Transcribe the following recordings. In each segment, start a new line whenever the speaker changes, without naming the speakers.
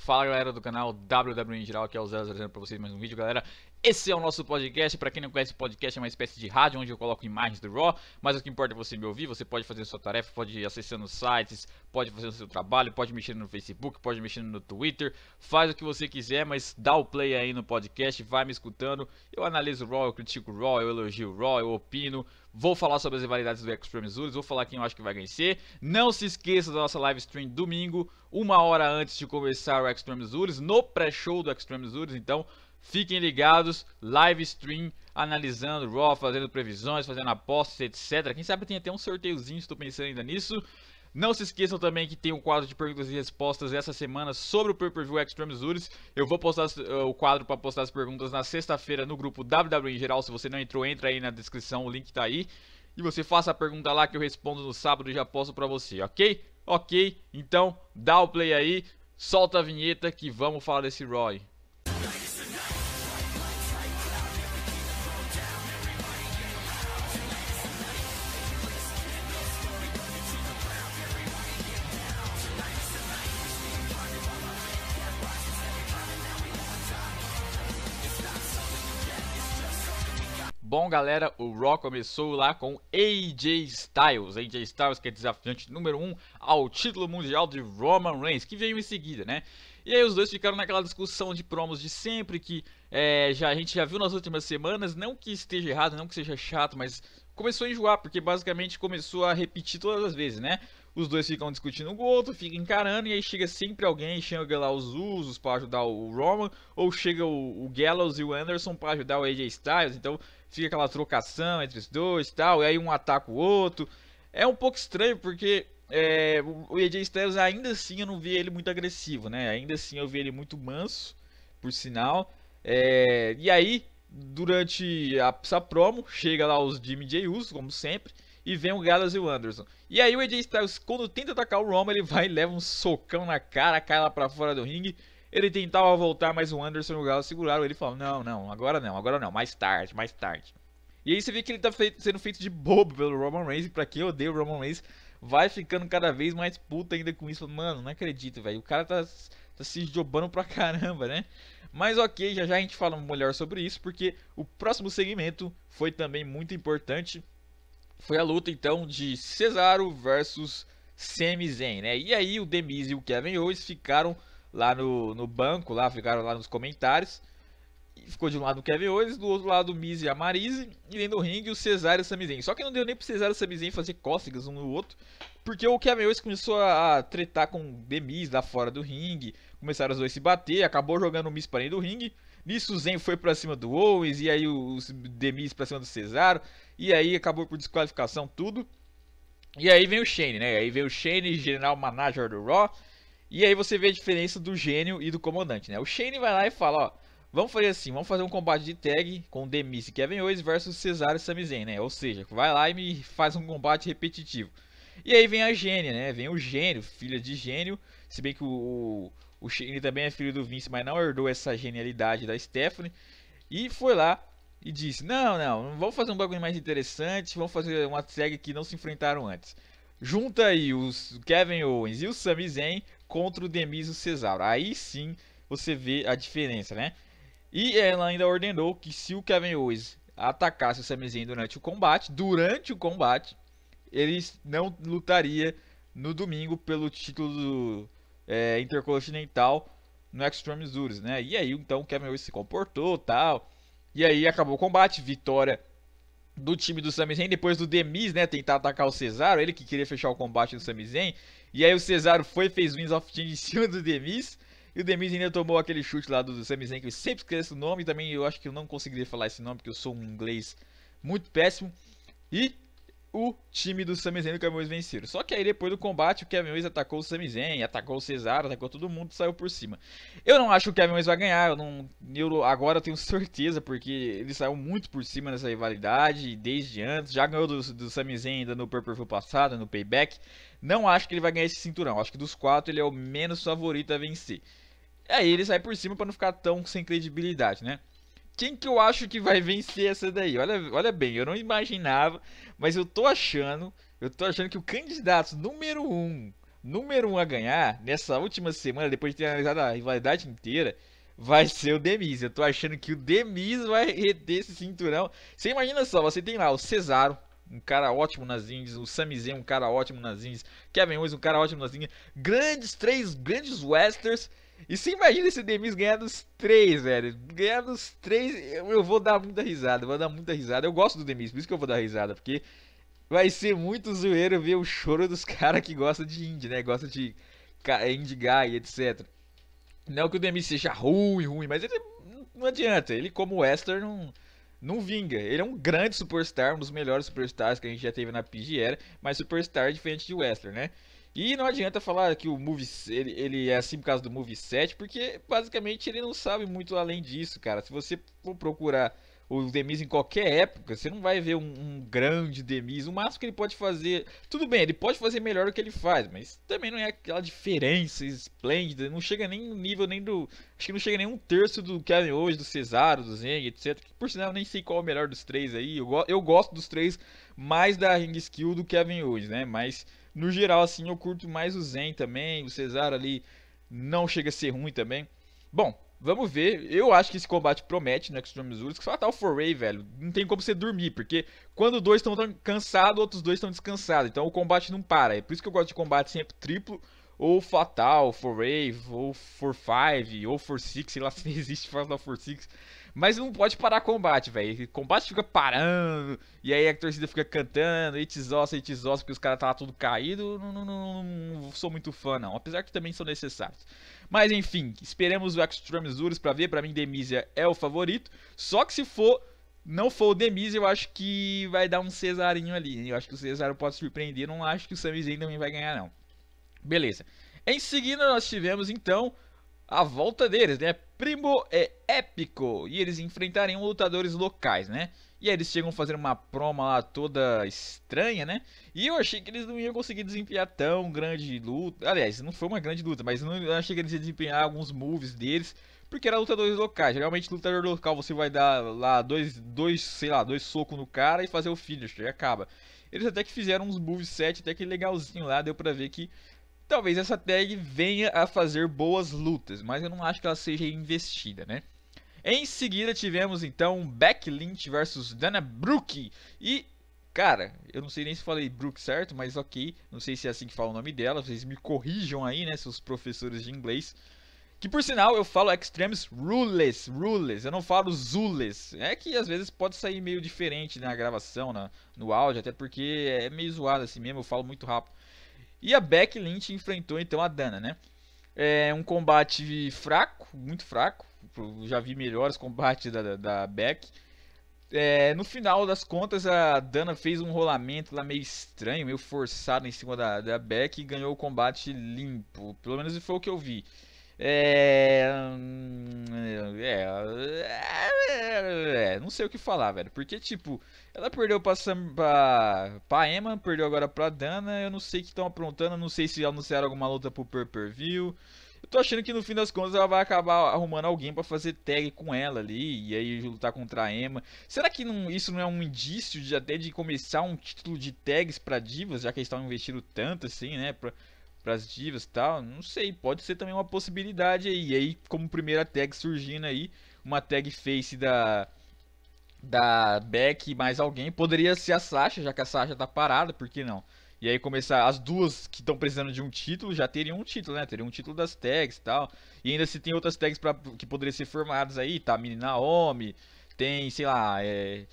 Fala galera do canal WWE em geral, aqui é o 000 para vocês mais um vídeo, galera. Esse é o nosso podcast, para quem não conhece, podcast é uma espécie de rádio onde eu coloco imagens do Raw, mas o que importa é você me ouvir, você pode fazer sua tarefa, pode ir acessando sites, pode fazer o seu trabalho, pode mexer no Facebook, pode mexer no Twitter, faz o que você quiser, mas dá o play aí no podcast, vai me escutando, eu analiso o Raw, eu critico o Raw, eu elogio o Raw, eu opino, Vou falar sobre as rivalidades do Extreme Missouri, vou falar quem eu acho que vai vencer. Não se esqueça da nossa live stream domingo, uma hora antes de começar o Extreme Missouri, no pré-show do Extreme Missouri, então fiquem ligados, live stream analisando Raw, fazendo previsões, fazendo apostas, etc. Quem sabe tem até um sorteiozinho, estou pensando ainda nisso. Não se esqueçam também que tem um quadro de perguntas e respostas essa semana sobre o Pay-Per-View Extreme Zures. Eu vou postar eh, o quadro para postar as perguntas na sexta-feira no grupo WWE em geral. Se você não entrou, entra aí na descrição, o link tá aí. E você faça a pergunta lá que eu respondo no sábado e já posto para você, ok? Ok, então dá o play aí, solta a vinheta que vamos falar desse Roy. bom, galera? O Raw começou lá com AJ Styles. AJ Styles que é desafiante número 1 um ao título mundial de Roman Reigns, que veio em seguida, né? E aí os dois ficaram naquela discussão de promos de sempre, que é, já, a gente já viu nas últimas semanas, não que esteja errado, não que seja chato, mas começou a enjoar, porque basicamente começou a repetir todas as vezes, né? Os dois ficam discutindo um com o outro, ficam encarando, e aí chega sempre alguém, chega lá os Usos para ajudar o Roman, ou chega o, o Gallows e o Anderson para ajudar o AJ Styles, então fica aquela trocação entre os dois e tal, e aí um ataca o outro. É um pouco estranho porque é, o AJ Styles ainda assim eu não vi ele muito agressivo, né? Ainda assim eu vi ele muito manso, por sinal. É, e aí, durante a, essa promo, chega lá os Jimmy J. Uso, como sempre, e vem o Gallows e o Anderson. E aí o AJ Styles, quando tenta atacar o Roman, ele vai e leva um socão na cara, cai lá pra fora do ringue. Ele tentava voltar, mas o Anderson e o Galo seguraram ele falaram: Não, não, agora não, agora não, mais tarde, mais tarde. E aí você vê que ele tá feito, sendo feito de bobo pelo Roman Reigns, pra quem odeia o Roman Reigns, vai ficando cada vez mais puta ainda com isso. Mano, não acredito, velho. O cara tá, tá se jobando pra caramba, né? Mas ok, já já a gente fala melhor sobre isso, porque o próximo segmento foi também muito importante. Foi a luta então de Cesaro versus Sami Zayn, né? E aí o Demise e o Kevin Owens ficaram lá no, no banco, lá ficaram lá nos comentários. E ficou de um lado o Kevin Owens, do outro lado o Miz e a Marise, e dentro do ringue o Cesaro e o Samizen. Só que não deu nem pro Cesaro e o Samizen fazer cócegas um no outro, porque o Kevin Owens começou a tretar com o The Miz lá fora do ringue, começaram os dois a se bater, acabou jogando o Miz para dentro do ringue. Nisso o Zen foi pra cima do Owens, e aí o The Miz pra cima do Cesaro, e aí acabou por desqualificação tudo. E aí vem o Shane, né? Aí vem o Shane, general manager do Raw, e aí você vê a diferença do gênio e do comandante, né? O Shane vai lá e fala, ó, vamos fazer assim, vamos fazer um combate de tag com Demis e Kevin Owens versus Cesaro e Sami Zayn, né? Ou seja, vai lá e me faz um combate repetitivo. E aí vem a gênia, né? Vem o gênio, filha de gênio, se bem que o, o, o Shane também é filho do Vince, mas não herdou essa genialidade da Stephanie. E foi lá e disse, não, não, vamos fazer um bagulho mais interessante, vamos fazer uma tag que não se enfrentaram antes junta aí os Kevin Owens e o Sami Zayn contra o Demiso Cesaro. Aí sim você vê a diferença, né? E ela ainda ordenou que se o Kevin Owens atacasse o Sami Zayn durante o combate, durante o combate, ele não lutaria no domingo pelo título do, é, intercontinental no Extreme Zures, né? E aí então o Kevin Owens se comportou, tal. E aí acabou o combate, vitória do time do Samizen, depois do Demis, né, tentar atacar o Cesaro, ele que queria fechar o combate do Samizen, e aí o Cesaro foi fez Wins of Team em cima do Demis, e o Demis ainda tomou aquele chute lá do Samizen, que eu sempre esqueço o nome, também eu acho que eu não conseguiria falar esse nome, porque eu sou um inglês muito péssimo, e o time do Sami Zayn e o Kevin Owens venceram. Só que aí depois do combate, o Kevin Owens atacou o Sami Zayn, atacou o Cesaro, atacou todo mundo, saiu por cima. Eu não acho que o Kevin Owens vai ganhar, eu não, eu, agora eu tenho certeza, porque ele saiu muito por cima nessa rivalidade, desde antes, já ganhou do, do Sami Zayn ainda no Purple passado, no Payback. Não acho que ele vai ganhar esse cinturão, acho que dos quatro ele é o menos favorito a vencer. Aí ele sai por cima para não ficar tão sem credibilidade, né? quem que eu acho que vai vencer essa daí? Olha, olha bem, eu não imaginava, mas eu tô achando, eu tô achando que o candidato número um, número um a ganhar nessa última semana, depois de ter analisado a rivalidade inteira, vai ser o Demis. Eu tô achando que o Demis vai reter esse cinturão. Você imagina só, você tem lá o Cesaro, um cara ótimo nas indies, o Samizen, um cara ótimo nas indies, Kevin Owens, um cara ótimo nas indies, grandes três grandes westerns e se imagina se o Demis ganhar dos três, velho. Ganhar dos três, eu vou dar muita risada, vou dar muita risada. Eu gosto do Demis, por isso que eu vou dar risada, porque vai ser muito zoeiro ver o choro dos caras que gostam de indie, né? Gosta de indie guy, etc. Não que o Demis seja ruim, ruim, mas ele não adianta. Ele, como western, não, não vinga. Ele é um grande superstar, um dos melhores superstars que a gente já teve na PG era, mas superstar é diferente de western, né? E não adianta falar que o movie ele, ele é assim por causa do movie set, porque basicamente ele não sabe muito além disso, cara. Se você for procurar o Demis em qualquer época, você não vai ver um, um, grande Demis. O máximo que ele pode fazer, tudo bem, ele pode fazer melhor do que ele faz, mas também não é aquela diferença esplêndida. Não chega nem no nível nem do, acho que não chega nem um terço do Kevin hoje, do Cesaro, do Zeng, etc. Por sinal, eu nem sei qual é o melhor dos três aí. Eu, eu gosto dos três mais da ring skill do Kevin hoje, né? Mas no geral, assim, eu curto mais o Zen também. O Cesar ali não chega a ser ruim também. Bom, vamos ver. Eu acho que esse combate promete no Extreme Rules. Que se matar tá o Foray, velho, não tem como você dormir. Porque quando dois estão cansados, outros dois estão descansados. Então o combate não para. É por isso que eu gosto de combate sempre triplo. Ou Fatal, Foray, ou For 5, ou For 6. Sei lá se existe Fatal For 6. Mas não pode parar combate, velho. Combate fica parando, e aí a torcida fica cantando, itzossa, itzossa, porque os caras tava tá tudo caído. Não, não, não, não, sou muito fã, não. Apesar que também são necessários. Mas enfim, esperemos o Extreme Zurus pra ver. Pra mim, Demisia é o favorito. Só que se for não for o Demise, eu acho que vai dar um Cesarinho ali. Eu acho que o Cesaro pode surpreender. Não acho que o Samizinho também vai ganhar, não. Beleza. Em seguida, nós tivemos, então, a volta deles, né? Primo é épico e eles enfrentariam lutadores locais, né? E aí eles chegam fazendo uma proma lá toda estranha, né? E eu achei que eles não iam conseguir desempenhar tão grande luta. Aliás, não foi uma grande luta, mas eu achei que eles iam desempenhar alguns moves deles. Porque era lutadores locais. Geralmente, lutador local você vai dar lá dois, dois sei lá, dois socos no cara e fazer o finish e acaba. Eles até que fizeram uns moveset até que legalzinho lá, deu pra ver que Talvez essa tag venha a fazer boas lutas, mas eu não acho que ela seja investida, né? Em seguida tivemos então Beck Lynch versus Dana Brooke e cara, eu não sei nem se falei Brooke certo, mas ok, não sei se é assim que fala o nome dela, vocês me corrijam aí, né, seus professores de inglês. Que por sinal eu falo extremes rules, rules, eu não falo zules. É que às vezes pode sair meio diferente na gravação, na, no áudio, até porque é meio zoado assim mesmo, eu falo muito rápido. E a Beck Lynch enfrentou então a Dana, né? É um combate fraco, muito fraco. Já vi melhores combates da, da, da Beck. É, no final das contas, a Dana fez um rolamento lá meio estranho, meio forçado em cima da, da Beck e ganhou o combate limpo. Pelo menos foi o que eu vi. É, hum, é... É... é... Não sei o que falar, velho. Porque, tipo, ela perdeu pra, Sam... pra... pra Emma, perdeu agora pra Dana. Eu não sei o que estão aprontando. Não sei se anunciaram alguma luta pro Per Per View. Eu tô achando que no fim das contas ela vai acabar arrumando alguém para fazer tag com ela ali e aí lutar contra a Emma. Será que não, isso não é um indício de até de começar um título de tags para divas, já que eles estavam investindo tanto assim, né, pra, para as divas e tal. Não sei, pode ser também uma possibilidade aí. E aí, como primeira tag surgindo aí, uma tag face da da Beck mais alguém, poderia ser a Sasha, já que a Sasha tá parada, por que não? E aí começar as duas que estão precisando de um título, já teriam um título, né? Teriam um título das tags e tal. E ainda se tem outras tags pra, que poderiam ser formadas aí, tá? Menina tem, sei lá, é,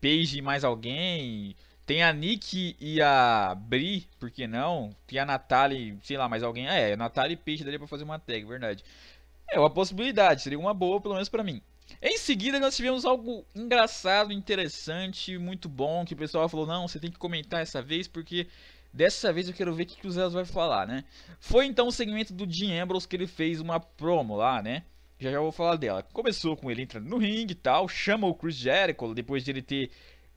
Paige mais alguém, tem a Nick e a Bri, por que não? Tem a Natália, sei lá, mais alguém. Ah, é, a Natália Peixe daria pra fazer uma tag, verdade. É uma possibilidade, seria uma boa, pelo menos pra mim. Em seguida, nós tivemos algo engraçado, interessante, muito bom, que o pessoal falou, não, você tem que comentar essa vez, porque dessa vez eu quero ver o que, que o Zé vai falar, né? Foi então o segmento do Dean Ambrose que ele fez uma promo lá, né? Já já vou falar dela. Começou com ele entrando no ringue e tal, chama o Chris Jericho, depois de ele ter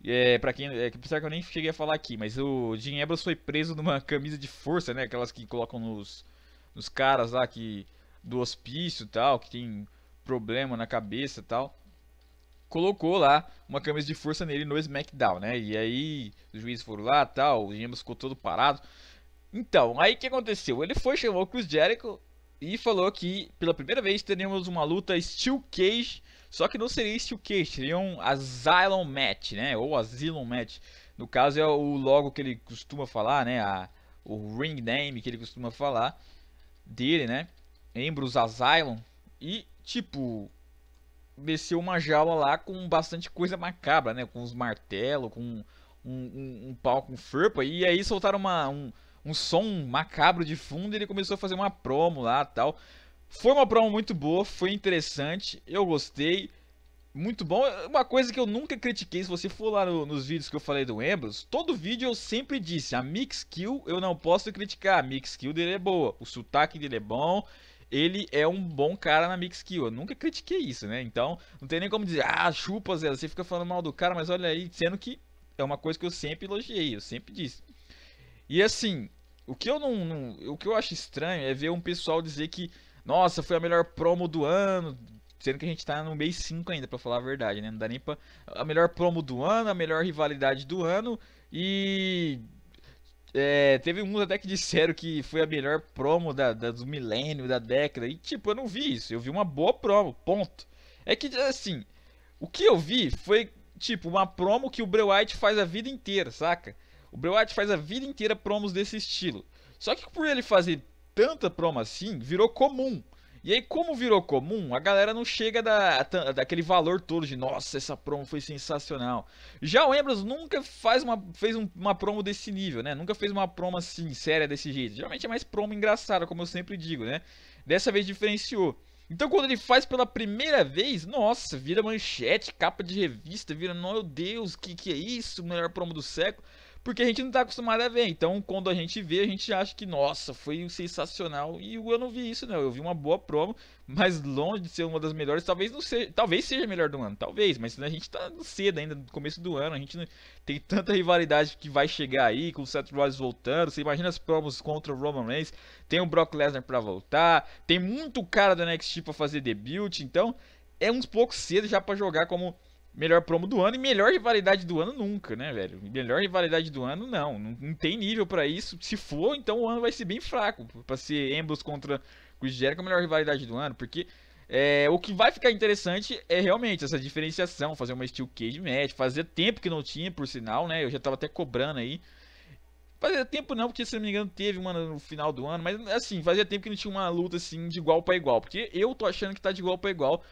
é, para quem, é, apesar que eu nem cheguei a falar aqui, mas o Jim foi preso numa camisa de força, né? Aquelas que colocam nos, nos caras lá que do hospício tal, que tem problema na cabeça tal. Colocou lá uma camisa de força nele no SmackDown, né? E aí os juízes foram lá tal, o Jim ficou todo parado. Então, aí o que aconteceu? Ele foi, chamou o Chris Jericho e falou que pela primeira vez teríamos uma luta Steel Cage, só que não seria Steel Cage, seria um Asylum Match, né? Ou Asylum Match. No caso é o logo que ele costuma falar, né? A, o ring name que ele costuma falar dele, né? Embros Asylum. E, tipo, desceu uma jaula lá com bastante coisa macabra, né? Com os martelos, com um, um, um pau com furpa. E aí soltaram uma, um, um som macabro de fundo e ele começou a fazer uma promo lá tal. Foi uma promo muito boa, foi interessante, eu gostei. Muito bom. Uma coisa que eu nunca critiquei, se você for lá no, nos vídeos que eu falei do Ambrose, todo vídeo eu sempre disse, a Mix Kill eu não posso criticar, a Mix Kill dele é boa, o sotaque dele é bom, ele é um bom cara na Mix Kill. Eu nunca critiquei isso, né? Então, não tem nem como dizer, ah, chupa, Zé, você fica falando mal do cara, mas olha aí, sendo que é uma coisa que eu sempre elogiei, eu sempre disse. E assim, o que eu não, não, O que eu acho estranho é ver um pessoal dizer que, nossa, foi a melhor promo do ano. Sendo que a gente tá no mês 5 ainda, pra falar a verdade, né? Não dá nem pra. A melhor promo do ano, a melhor rivalidade do ano. E. É, teve uns até que disseram que foi a melhor promo da, da, do milênio, da década. E, tipo, eu não vi isso. Eu vi uma boa promo, ponto. É que, assim, o que eu vi foi, tipo, uma promo que o Bray White faz a vida inteira, saca? O Bray faz a vida inteira promos desse estilo. Só que por ele fazer tanta promo assim, virou comum. E aí, como virou comum, a galera não chega da, daquele valor todo de nossa, essa promo foi sensacional. Já o Ambrose nunca faz uma, fez um, uma promo desse nível, né? Nunca fez uma promo assim, séria desse jeito. Geralmente é mais promo engraçada, como eu sempre digo, né? Dessa vez diferenciou. Então, quando ele faz pela primeira vez, nossa, vira manchete, capa de revista, vira, meu Deus, que que é isso? Melhor promo do século porque a gente não está acostumado a ver. Então, quando a gente vê, a gente acha que, nossa, foi sensacional. E eu não vi isso, não. Eu vi uma boa promo, mas longe de ser uma das melhores, talvez não seja, talvez seja a melhor do ano, talvez, mas a gente está cedo ainda, no começo do ano, a gente não, tem tanta rivalidade que vai chegar aí, com o Seth Rollins voltando, você imagina as promos contra o Roman Reigns, tem o Brock Lesnar para voltar, tem muito cara da NXT para fazer debut, então é uns pouco cedo já para jogar como melhor promo do ano e melhor rivalidade do ano nunca, né, velho? Melhor rivalidade do ano não, não, não tem nível para isso. Se for, então o ano vai ser bem fraco para ser embos contra Chris Jericho, a melhor rivalidade do ano, porque é, o que vai ficar interessante é realmente essa diferenciação, fazer uma Steel Cage Match, fazia tempo que não tinha, por sinal, né? Eu já tava até cobrando aí. Fazia tempo não, porque se não me engano teve uma no final do ano, mas assim, fazia tempo que não tinha uma luta assim de igual para igual, porque eu tô achando que tá de igual para igual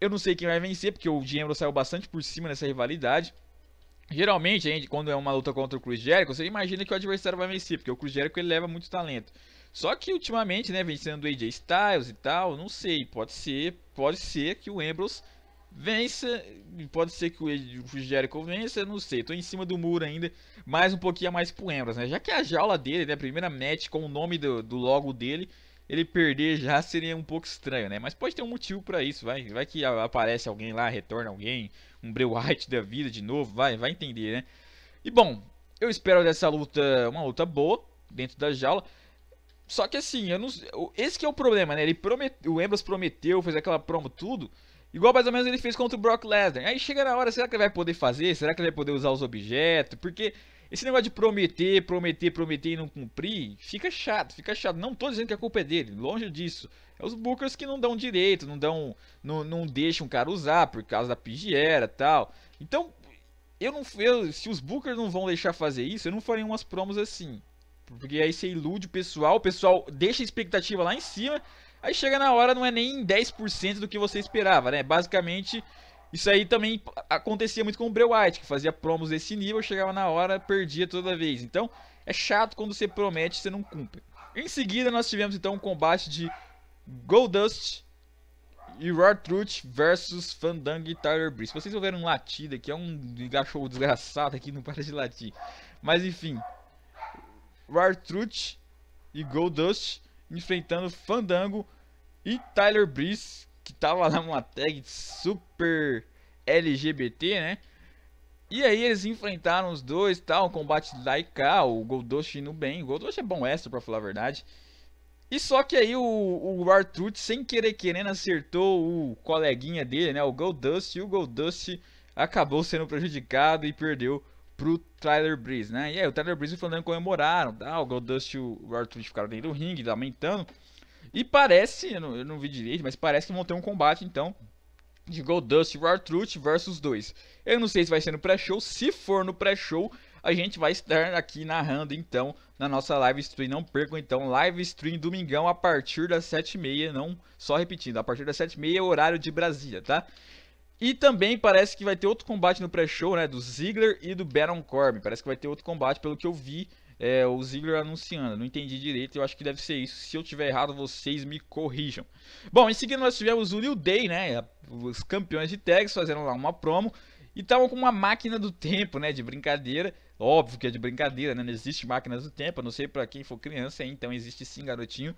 eu não sei quem vai vencer, porque o Dinheiro saiu bastante por cima nessa rivalidade. Geralmente, gente, quando é uma luta contra o Cruz Jericho, você imagina que o adversário vai vencer, porque o Cruz Jericho ele leva muito talento. Só que ultimamente, né, vencendo o AJ Styles e tal, não sei, pode ser, pode ser que o Ambrose vença, pode ser que o Cruz Jericho vença, não sei. Tô em cima do muro ainda, mais um pouquinho a mais pro Ambrose, né? Já que é a jaula dele, né, primeira match com o nome do, do logo dele, ele perder já seria um pouco estranho, né? Mas pode ter um motivo para isso, vai, vai que aparece alguém lá, retorna alguém, um Bray White da vida de novo, vai, vai entender, né? E bom, eu espero dessa luta uma luta boa dentro da jaula. Só que assim, eu não, esse que é o problema, né? Ele prometeu, o Ambrose prometeu, fez aquela promo tudo, igual mais ou menos ele fez contra o Brock Lesnar. Aí chega na hora, será que ele vai poder fazer? Será que ele vai poder usar os objetos? Porque esse negócio de prometer, prometer, prometer e não cumprir, fica chato, fica chato. Não tô dizendo que a culpa é dele, longe disso. É os bookers que não dão direito, não dão, não, não deixam o cara usar por causa da pigiera tal. Então, eu não, eu, se os bookers não vão deixar fazer isso, eu não farei umas promos assim. Porque aí você ilude o pessoal, o pessoal deixa a expectativa lá em cima, aí chega na hora não é nem 10% do que você esperava, né? Basicamente, isso aí também acontecia muito com o Bray White, que fazia promos desse nível, chegava na hora, perdia toda vez. Então, é chato quando você promete e você não cumpre. Em seguida, nós tivemos então um combate de Goldust e Roar Truth versus Fandango e Tyler Breeze. Vocês ouviram um latido aqui, é um cachorro desgraçado aqui, não para de latir. Mas enfim, Roar Truth e Goldust enfrentando Fandango e Tyler Breeze que tava lá uma tag super LGBT, né? E aí eles enfrentaram os dois, tal, um combate lá e cá, o Goldust indo bem, o Goldust é bom extra pra falar a verdade. E só que aí o, o Artrud, sem querer querendo, acertou o coleguinha dele, né, o Goldust, e o Goldust acabou sendo prejudicado e perdeu pro Tyler Breeze, né. E aí o Tyler Breeze e o Flamengo comemoraram, tá, o Goldust e o Artrud ficaram dentro do ringue, lamentando. E parece, eu não, eu não vi direito, mas parece que vão ter um combate então de Goldust e Truth versus 2. Eu não sei se vai ser no pré-show, se for no pré-show, a gente vai estar aqui narrando então na nossa live stream. Não percam então, live stream domingão a partir das 7h30, não só repetindo, a partir das 7h30 horário de Brasília, tá? E também parece que vai ter outro combate no pré-show, né, do Ziggler e do Baron Corbin. Parece que vai ter outro combate, pelo que eu vi é, o Ziggler anunciando. Não entendi direito, eu acho que deve ser isso. Se eu tiver errado, vocês me corrijam. Bom, em seguida nós tivemos o New Day, né? Os campeões de tags fazendo lá uma promo. E estavam com uma máquina do tempo, né? De brincadeira. Óbvio que é de brincadeira, né? Não existe máquinas do tempo. não sei para quem for criança, então existe sim, garotinho.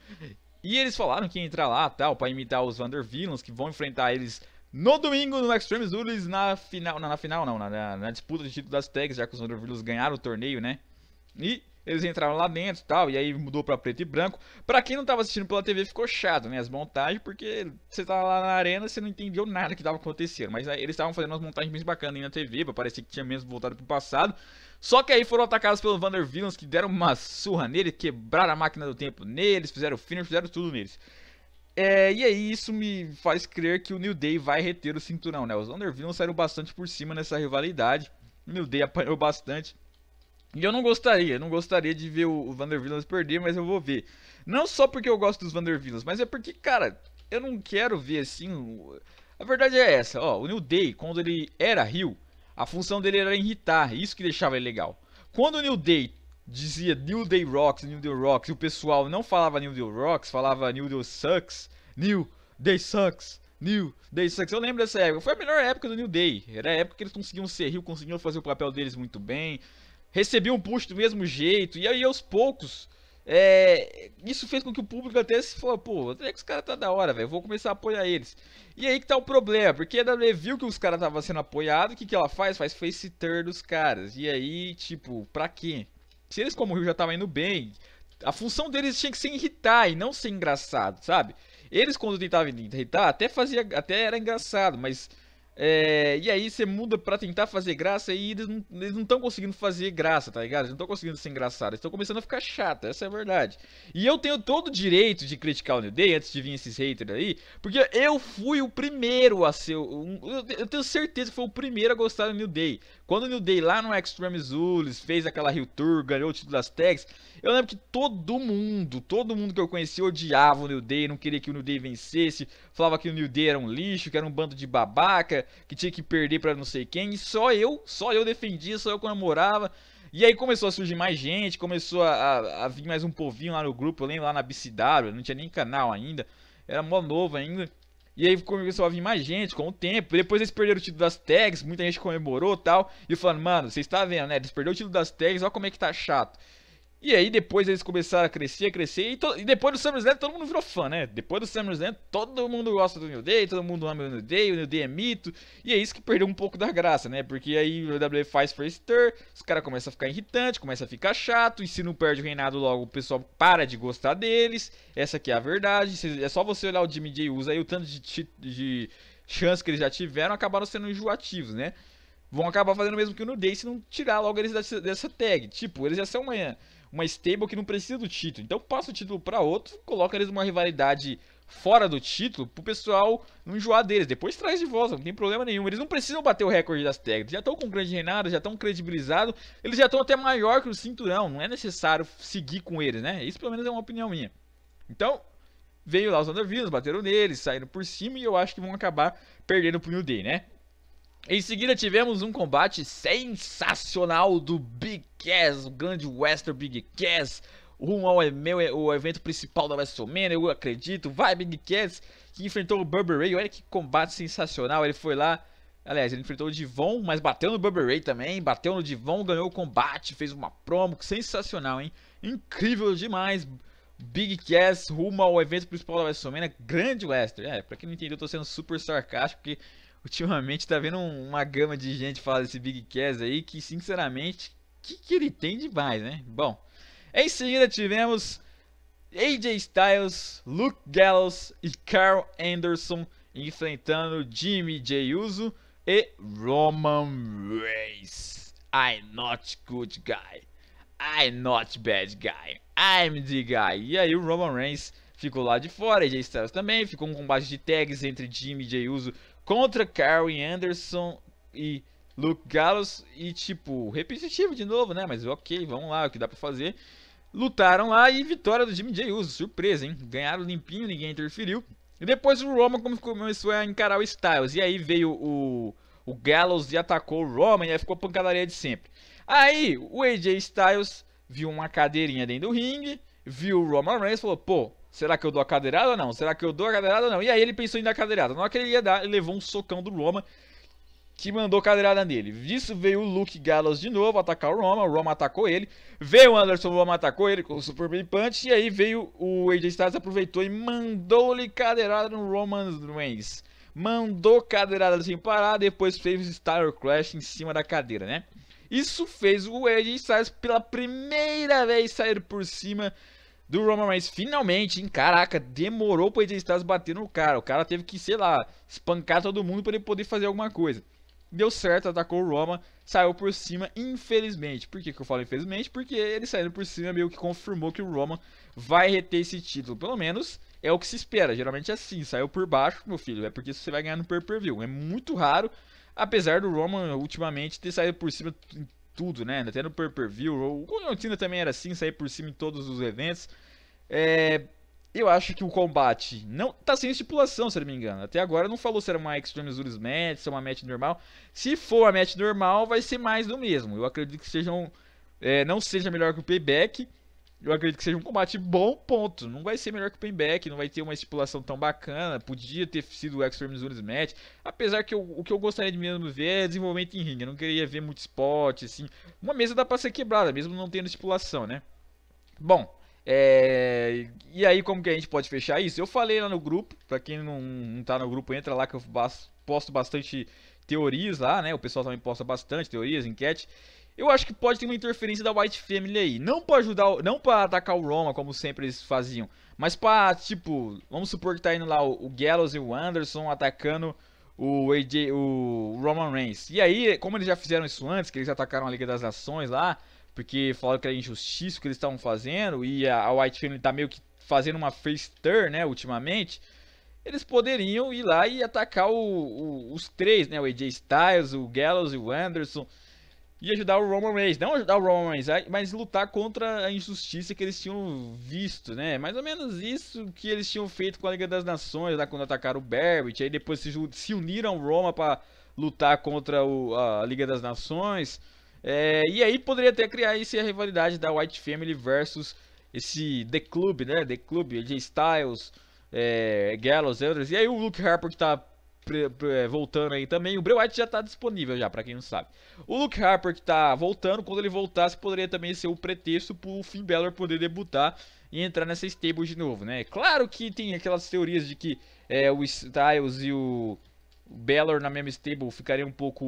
E eles falaram que ia entrar lá, tal, para imitar os Vander Villains, que vão enfrentar eles no domingo no Extreme Rules na final, não, na final não, na, na, disputa de título das tags, já que os Villains ganharam o torneio, né? E eles entraram lá dentro e tal, e aí mudou pra preto e branco. Pra quem não tava assistindo pela TV, ficou chato, né? As montagens, porque você tava lá na arena, você não entendeu nada que tava acontecendo. Mas aí, eles estavam fazendo umas montagens bem bacanas aí na TV, pra parecer que tinha mesmo voltado pro passado. Só que aí foram atacados pelos Vander Villains, que deram uma surra nele, quebraram a máquina do tempo neles, fizeram o finish, fizeram tudo neles. É, e aí isso me faz crer que o New Day vai reter o cinturão, né? Os Vander Villains saíram bastante por cima nessa rivalidade. O New Day apanhou bastante. E eu não gostaria, não gostaria de ver o, o Vander Villas perder, mas eu vou ver. Não só porque eu gosto dos Vander Villas, mas é porque, cara, eu não quero ver assim. A verdade é essa, ó, o New Day, quando ele era Rio, a função dele era irritar, isso que deixava ele legal. Quando o New Day dizia New Day Rocks, New Day Rocks, e o pessoal não falava New Day Rocks, falava New Day Sucks, New Day Sucks, New Day Sucks. Eu lembro dessa época, foi a melhor época do New Day. Era a época que eles conseguiam ser Rio, conseguiam fazer o papel deles muito bem recebi um push do mesmo jeito, e aí aos poucos, é, isso fez com que o público até se falou, pô, até que os caras tá da hora, velho, vou começar a apoiar eles. E aí que tá o problema, porque a WWE viu que os caras estavam sendo apoiados, o que, que ela faz? Faz face turn dos caras, e aí, tipo, pra quê? Se eles como o Rio já estavam indo bem, a função deles tinha que ser irritar e não ser engraçado, sabe? Eles quando tentavam irritar, até fazia, até era engraçado, mas é, e aí você muda pra tentar fazer graça e eles não estão conseguindo fazer graça, tá ligado? Eles não estão conseguindo ser engraçados, estão começando a ficar chato, essa é a verdade. E eu tenho todo o direito de criticar o New Day antes de vir esses haters aí, porque eu fui o primeiro a ser. Um, eu, eu, tenho certeza que foi o primeiro a gostar do New Day. Quando o New Day lá no Extreme Rules fez aquela Rio Tour, ganhou o título das tags, eu lembro que todo mundo, todo mundo que eu conhecia odiava o New Day, não queria que o New Day vencesse, falava que o New Day era um lixo, que era um bando de babaca, que tinha que perder para não sei quem, e só eu, só eu defendia, só eu comemorava. E aí começou a surgir mais gente, começou a, a, a vir mais um povinho lá no grupo, eu lembro lá na BCW, não tinha nem canal ainda, era mó novo ainda. E aí começou a vir mais gente com o tempo. Depois eles perderam o título das tags, muita gente comemorou tal. E falando, mano, vocês tá vendo, né? Eles perderam o título das tags, olha como é que tá chato. E aí depois eles começaram a crescer, a crescer. E, to... e depois do SummerSlam todo mundo virou fã, né? Depois do SummerSlam todo mundo gosta do New Day, todo mundo ama o New Day, o New Day é mito. E é isso que perdeu um pouco da graça, né? Porque aí o WWE faz first stir, os caras começam a ficar irritante, começa a ficar chato. E se não perde o reinado logo, o pessoal para de gostar deles. Essa aqui é a verdade. É só você olhar o Jimmy J. Usa aí o tanto de, de que eles já tiveram, acabaram sendo enjoativos, né? Vão acabar fazendo o mesmo que o New Day se não tirar logo eles dessa tag. Tipo, eles já são amanhã uma stable que não precisa do título. Então passa o título para outro, coloca eles numa rivalidade fora do título pro pessoal não enjoar deles. Depois traz de volta, não tem problema nenhum. Eles não precisam bater o recorde das técnicas. Já estão com grande reinado, já estão credibilizados. Eles já estão até maior que o cinturão. Não é necessário seguir com eles, né? Isso pelo menos é uma opinião minha. Então, veio lá os Undervillains, bateram neles, saíram por cima e eu acho que vão acabar perdendo pro New Day, né? Em seguida tivemos um combate sensacional do Big Cass, o grande Western Big Cass, rumo ao meu, o evento principal da WrestleMania, eu acredito. Vai Big Cass, que enfrentou o Burberry, Ray, olha que combate sensacional, ele foi lá... Aliás, ele enfrentou o Divon, mas bateu no Burberry Ray também, bateu no Divon, ganhou o combate, fez uma promo, sensacional, hein? Incrível demais, Big Cass rumo ao evento principal da WrestleMania, grande Western. É, pra quem não entendeu, eu tô sendo super sarcástico, porque ultimamente tá vendo uma gama de gente falar desse Big Cass aí que, sinceramente, o que, que ele tem demais, né? Bom, em seguida tivemos AJ Styles, Luke Gallows e Carl Anderson enfrentando Jimmy J. Uso e Roman Reigns. I'm not good guy. I'm not bad guy. I'm the guy. E aí o Roman Reigns ficou lá de fora, AJ Styles também. Ficou um combate de tags entre Jimmy e Uso contra Carwin Anderson e Luke Gallows. E, tipo, repetitivo de novo, né? Mas ok, vamos lá, o que dá pra fazer. Lutaram lá e vitória do Jimmy J. Uso, surpresa, hein? Ganharam limpinho, ninguém interferiu. E depois o Roman começou a encarar o Styles. E aí veio o, o Gallows e atacou o Roman e aí ficou a pancadaria de sempre. Aí o AJ Styles viu uma cadeirinha dentro do ringue, viu o Roman Reigns e falou: pô, Será que eu dou a cadeirada ou não? Será que eu dou a cadeirada ou não? E aí ele pensou em dar a cadeirada. Na hora que ele ia dar, ele levou um socão do Roma, que mandou cadeirada nele. Disso veio o Luke Gallows de novo atacar o Roma, o Roma atacou ele. Veio o Anderson, o Roma atacou ele com o Super Big Punch. E aí veio o AJ Styles, aproveitou e mandou-lhe cadeirada no Roman Reigns. Mandou cadeirada sem parar, depois fez o Star Clash em cima da cadeira, né? Isso fez o AJ Styles pela primeira vez sair por cima do Roman Reigns finalmente, hein? Caraca, demorou pro AJ Styles bater no cara. O cara teve que, sei lá, espancar todo mundo para ele poder fazer alguma coisa. Deu certo, atacou o Roma, saiu por cima, infelizmente. Por que, que eu falo infelizmente? Porque ele saindo por cima meio que confirmou que o Roma vai reter esse título. Pelo menos é o que se espera. Geralmente é assim, saiu por baixo, meu filho. É porque você vai ganhar no pay-per-view. É muito raro apesar do Roman ultimamente ter saído por cima tudo, né? Até no pay-per-view. O Constantina também era assim, sair por cima em todos os eventos. É, eu acho que o combate não tá sem estipulação, se não me engano. Até agora não falou se era uma Extreme Rules match, se é uma match normal. Se for a match normal, vai ser mais do mesmo. Eu acredito que sejam, é, não seja melhor que o Payback. Eu acredito que seja um combate bom, ponto. Não vai ser melhor que o Payback, não vai ter uma estipulação tão bacana. Podia ter sido o Extreme Rules match. Apesar que eu, o que eu gostaria de mesmo ver é desenvolvimento em ringue. Eu não queria ver muito spot, assim. Uma mesa dá pra ser quebrada, mesmo não tendo estipulação, né? Bom, é... e aí como que a gente pode fechar isso? Eu falei lá no grupo, pra quem não, não tá no grupo, entra lá que eu posto bastante teorias lá, né? O pessoal também posta bastante teorias, enquete. Eu acho que pode ter uma interferência da White Family aí. Não pra ajudar, não para atacar o Roma, como sempre eles faziam. Mas pra, tipo, vamos supor que tá indo lá o, o Gallows e o Anderson atacando o AJ, o Roman Reigns. E aí, como eles já fizeram isso antes, que eles atacaram a Liga das Nações lá, porque falaram que era injustiça o que eles estavam fazendo, e a, a White Family tá meio que fazendo uma face turn, né, ultimamente, eles poderiam ir lá e atacar o, o, os três, né, o AJ Styles, o Gallows e o Anderson, e ajudar o Roman Reigns. Não ajudar o Roman Reigns, é, mas lutar contra a injustiça que eles tinham visto, né? Mais ou menos isso que eles tinham feito com a Liga das Nações, lá quando atacaram o Barrett. Aí depois se, uniram ao Roma para lutar contra o, a Liga das Nações. É, e aí poderia até criar isso a rivalidade da White Family versus esse The Club, né? The Club, Jay Styles, é, Gallows, Elders. E aí o Luke Harper que tá é, voltando aí também. O Bray White já tá disponível já, para quem não sabe. O Luke Harper que tá voltando, quando ele voltasse poderia também ser o pretexto pro Finn Balor poder debutar e entrar nessa stable de novo, né? Claro que tem aquelas teorias de que é, o Styles e o Balor na mesma stable ficaria um pouco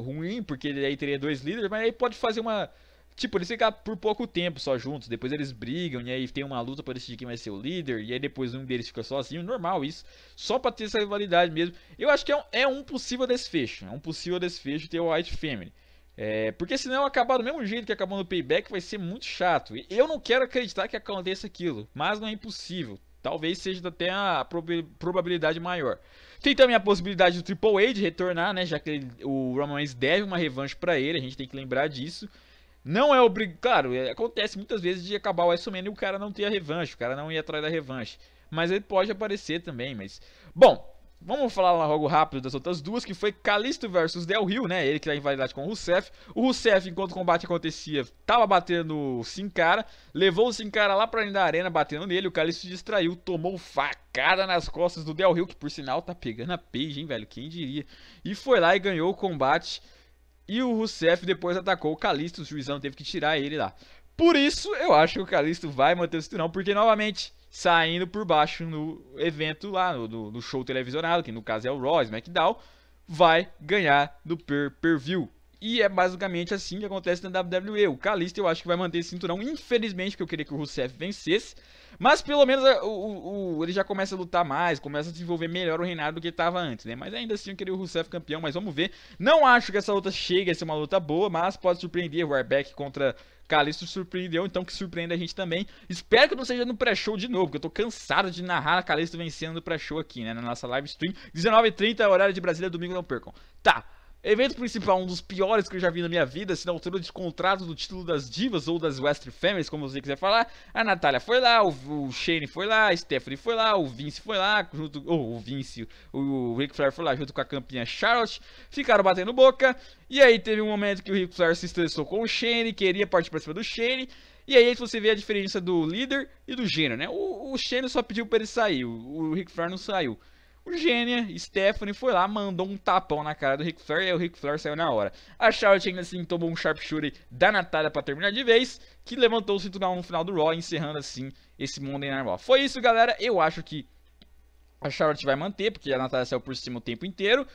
ruim, porque ele aí teria dois líderes, mas aí pode fazer uma Tipo, eles ficam por pouco tempo só juntos, depois eles brigam, e aí tem uma luta para decidir quem vai ser o líder, e aí depois um deles fica sozinho, normal isso, só pra ter essa rivalidade mesmo. Eu acho que é um, é um possível desfecho, é um possível desfecho ter o White Family. É, porque senão acabar do mesmo jeito que acabou no Payback vai ser muito chato. Eu não quero acreditar que aconteça aquilo, mas não é impossível. Talvez seja até a probabilidade maior. Tem também a possibilidade do Triple H de retornar, né? Já que ele, o Roman Reigns deve uma revanche para ele, a gente tem que lembrar disso. Não é obrigado. Claro, é, acontece muitas vezes de acabar o WrestleMania e o cara não ter a revanche, o cara não ir atrás da revanche. Mas ele pode aparecer também, mas. Bom, Vamos falar logo rápido das outras duas, que foi Calisto versus Del Rio, né? Ele que tá em validade com o Rusev. O Rusev, enquanto o combate acontecia, tava batendo o Sin Cara, levou o Sin Cara lá pra dentro da arena, batendo nele. O Calisto distraiu, tomou facada nas costas do Del Rio, que por sinal tá pegando a page, hein, velho? Quem diria? E foi lá e ganhou o combate e o Rousseff depois atacou o Calisto, o juizão teve que tirar ele lá. Por isso, eu acho que o Calisto vai manter o cinturão, porque novamente, saindo por baixo no evento lá, no, no, no show televisionado, que no caso é o Royce McDowell, vai ganhar do per-per-view. E é basicamente assim que acontece na WWE. O Calista eu acho que vai manter esse cinturão, infelizmente, porque eu queria que o Rusev vencesse. Mas pelo menos é, o, o, o, ele já começa a lutar mais, começa a desenvolver melhor o reinado do que estava antes, né? Mas ainda assim eu queria o Rusev campeão, mas vamos ver. Não acho que essa luta chegue a ser uma luta boa, mas pode surpreender. O Warbeck contra Calisto surpreendeu, então que surpreenda a gente também. Espero que não seja no pré-show de novo, porque eu tô cansado de narrar a Calisto vencendo no pré-show aqui, né? Na nossa live stream. 19h30, horário de Brasília, domingo não percam. Tá. Evento principal, um dos piores que eu já vi na minha vida, se assinatura de contrato do título das divas ou das Western Families, como você quiser falar. A Natália foi lá, o, o Shane foi lá, a Stephanie foi lá, o Vince foi lá, junto. Oh, o Vince, o, o Flair foi lá junto com a campeã Charlotte. Ficaram batendo boca. E aí teve um momento que o Rick Flair se estressou com o Shane, queria partir pra cima do Shane. E aí você vê a diferença do líder e do gênero, né? O, o Shane só pediu pra ele sair, o, o Flair não saiu. O Gênia, Stephanie, foi lá, mandou um tapão na cara do Ric Flair e aí o Ric Flair saiu na hora. A Charlotte ainda assim tomou um sharpshooter da Natália pra terminar de vez, que levantou o cinturão no final do Raw, encerrando assim esse Monday Night Raw. Foi isso, galera. Eu acho que a Charlotte vai manter, porque a Natália saiu por cima o tempo inteiro.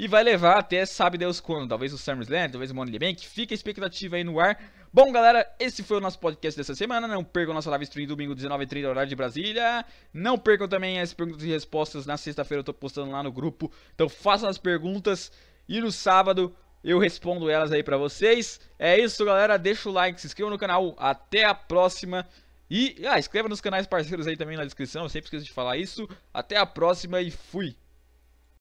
E vai levar até sabe Deus quando. Talvez o SummerSlam, talvez o Money Bank. Fica a expectativa aí no ar. Bom, galera, esse foi o nosso podcast dessa semana. Não percam nossa live stream domingo, 19h30, horário de Brasília. Não percam também as perguntas e respostas. Na sexta-feira eu tô postando lá no grupo. Então façam as perguntas. E no sábado eu respondo elas aí pra vocês. É isso, galera. Deixa o like, se inscreva no canal. Até a próxima. E ah, inscreva nos canais parceiros aí também na descrição. Eu sempre esqueço de falar isso. Até a próxima e fui!